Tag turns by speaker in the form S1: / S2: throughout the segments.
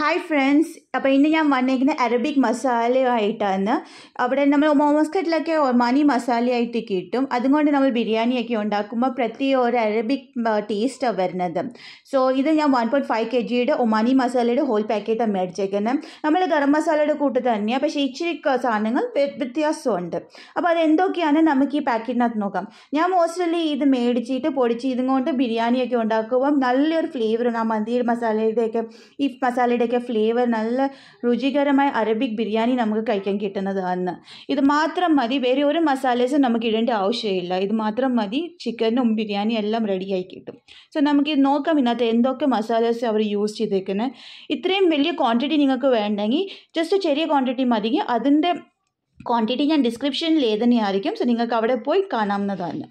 S1: hi friends അപ്പോൾ ഇന്ന് ഞാൻ വന്നേക്കുന്ന അറബിക് മസാലയായിട്ടാണ് അവിടെ നമ്മൾ മോമോസ്കറ്റിലൊക്കെ ഒമാനി മസാലയായിട്ട് കിട്ടും അതുകൊണ്ട് നമ്മൾ ബിരിയാണിയൊക്കെ ഉണ്ടാക്കുമ്പോൾ പ്രത്യേക ഒരു അറബിക് ടേസ്റ്റാണ് വരുന്നത് സോ ഇത് ഞാൻ വൺ പോയിൻറ്റ് ഫൈവ് കെ ജിയുടെ ഒമാനി മസാലയുടെ ഹോൾ പാക്കറ്റാണ് മേടിച്ചേക്കുന്നത് നമ്മൾ ഗരം മസാലയുടെ കൂട്ട് തന്നെയാണ് പക്ഷേ ഇച്ചിരി സാധനങ്ങൾ വ്യത്യാസമുണ്ട് അപ്പോൾ അതെന്തൊക്കെയാണ് നമുക്ക് ഈ പാക്കറ്റിനകത്ത് നോക്കാം ഞാൻ മോസ്റ്റ്ലി ഇത് മേടിച്ചിട്ട് പൊടിച്ച് ഇതും കൊണ്ട് ബിരിയാണിയൊക്കെ ഉണ്ടാക്കുമ്പോൾ നല്ലൊരു ഫ്ലേവർ ആ മന്തി മസാലയുടെയൊക്കെ ഈ മസാലയുടെ ഇതിൻ്റെയൊക്കെ ഫ്ലേവർ നല്ല രുചികരമായ അറബിക് ബിരിയാണി നമുക്ക് കഴിക്കാൻ കിട്ടുന്നത് അന്ന് ഇത് മാത്രം മതി വേറെ ഒരു മസാലേസും നമുക്ക് ഇടേണ്ട ആവശ്യമില്ല ഇത് മാത്രം മതി ചിക്കനും ബിരിയാണി എല്ലാം റെഡിയായി കിട്ടും സോ നമുക്ക് ഇത് നോക്കാം ഇന്നത്തെ എന്തൊക്കെ മസാലേസ് അവർ യൂസ് ചെയ്തേക്കുന്നത് ഇത്രയും വലിയ ക്വാണ്ടിറ്റി നിങ്ങൾക്ക് വേണ്ടെങ്കിൽ ജസ്റ്റ് ചെറിയ ക്വാണ്ടിറ്റി മതി അതിൻ്റെ ക്വാണ്ടിറ്റി ഞാൻ ഡിസ്ക്രിപ്ഷനിൽ ഏതന്നെയായിരിക്കും സോ നിങ്ങൾക്ക് അവിടെ പോയി കാണാവുന്നതാണ്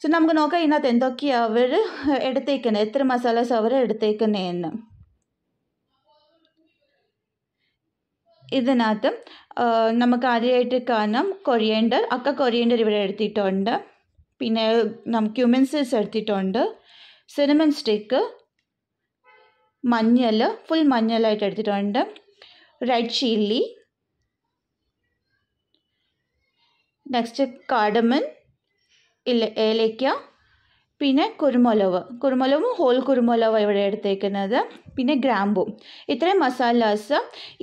S1: സോ നമുക്ക് നോക്കാം ഇതിനകത്ത് എന്തൊക്കെയാണ് അവർ എടുത്തേക്കുന്നത് എത്ര മസാലാസ് അവർ എടുത്തേക്കുന്നതെന്ന് ഇതിനകത്ത് നമുക്ക് ആദ്യമായിട്ട് കാണാം കൊറിയൻഡർ അക്ക കൊറിയൻഡർ ഇവിടെ എടുത്തിട്ടുണ്ട് പിന്നെ നമുക്ക് ക്യൂമിൻസീസ് എടുത്തിട്ടുണ്ട് സിനമൻ സ്റ്റിക്ക് മഞ്ഞൾ ഫുൾ മഞ്ഞളായിട്ട് എടുത്തിട്ടുണ്ട് റെഡ് ചില്ലി നെക്സ്റ്റ് കാഡമൻ ഇല്ല ഏലയ്ക്ക പിന്നെ കുരുമുളക് കുരുമുളകും ഹോൾ കുരുമുളക് ഇവിടെ എടുത്തേക്കുന്നത് പിന്നെ ഗ്രാമ്പും ഇത്രയും മസാലാസ്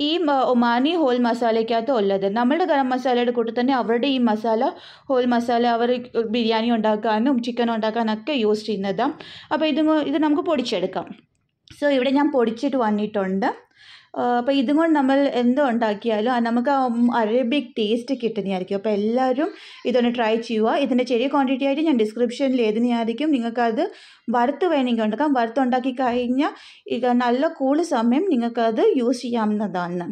S1: ഈ ഒമാനി ഹോൾ മസാലയ്ക്കകത്ത് ഉള്ളത് നമ്മളുടെ ഗരം മസാലയുടെ കൂട്ടത്തിൽ തന്നെ അവരുടെ ഈ മസാല ഹോൾ മസാല അവർ ബിരിയാണി ഉണ്ടാക്കാനും ചിക്കൻ ഉണ്ടാക്കാനൊക്കെ യൂസ് ചെയ്യുന്നതാണ് അപ്പോൾ ഇത് ഇത് നമുക്ക് പൊടിച്ചെടുക്കാം സോ ഇവിടെ ഞാൻ പൊടിച്ചിട്ട് വന്നിട്ടുണ്ട് uh, അപ്പോൾ ഇതും കൊണ്ട് നമ്മൾ എന്തോ ഉണ്ടാക്കിയാലും നമുക്ക് ആ അറേബ്യക് ടേസ്റ്റ് കിട്ടുന്നതായിരിക്കും അപ്പോൾ എല്ലാവരും ഇതൊന്ന് ട്രൈ ചെയ്യുക ഇതിൻ്റെ ചെറിയ ക്വാണ്ടിറ്റി ആയിട്ട് ഞാൻ ഡിസ്ക്രിപ്ഷനിൽ എഴുതുന്നതായിരിക്കും നിങ്ങൾക്കത് വറുത്ത് വേണമെങ്കിൽ ഉണ്ടാക്കാം വറുത്ത് ഉണ്ടാക്കി കഴിഞ്ഞാൽ ഇത് നല്ല കൂള് സമയം നിങ്ങൾക്കത് യൂസ് ചെയ്യാവുന്നതാണ്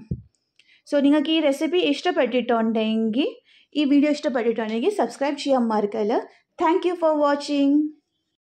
S1: സോ നിങ്ങൾക്ക് ഈ റെസിപ്പി ഇഷ്ടപ്പെട്ടിട്ടുണ്ടെങ്കിൽ ഈ വീഡിയോ ഇഷ്ടപ്പെട്ടിട്ടുണ്ടെങ്കിൽ സബ്സ്ക്രൈബ് ചെയ്യാൻ മറക്കല്ല താങ്ക് യു ഫോർ വാച്ചിങ്